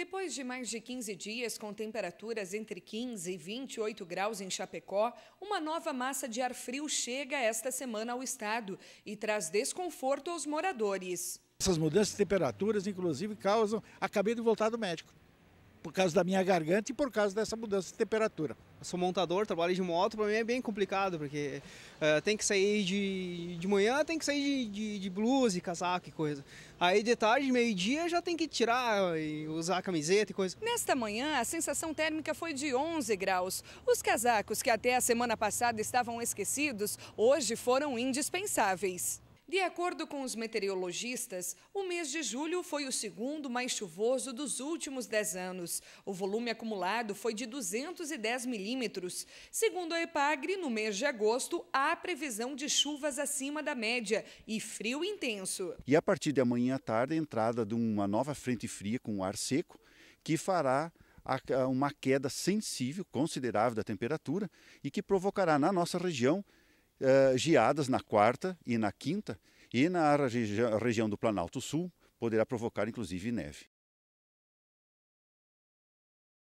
Depois de mais de 15 dias com temperaturas entre 15 e 28 graus em Chapecó, uma nova massa de ar frio chega esta semana ao estado e traz desconforto aos moradores. Essas mudanças de temperaturas, inclusive, causam. Acabei de voltar do médico por causa da minha garganta e por causa dessa mudança de temperatura. Eu sou montador, trabalho de moto, para mim é bem complicado, porque uh, tem que sair de, de manhã, tem que sair de, de, de blusa e casaco e coisa. Aí de tarde, meio-dia, já tem que tirar e usar camiseta e coisa. Nesta manhã, a sensação térmica foi de 11 graus. Os casacos que até a semana passada estavam esquecidos, hoje foram indispensáveis. De acordo com os meteorologistas, o mês de julho foi o segundo mais chuvoso dos últimos 10 anos. O volume acumulado foi de 210 milímetros. Segundo a EPAGRE, no mês de agosto, há previsão de chuvas acima da média e frio intenso. E a partir de amanhã à tarde, a entrada de uma nova frente fria com ar seco, que fará uma queda sensível, considerável da temperatura e que provocará na nossa região giadas eh, geadas na quarta e na quinta, e na regi região do Planalto Sul poderá provocar inclusive neve.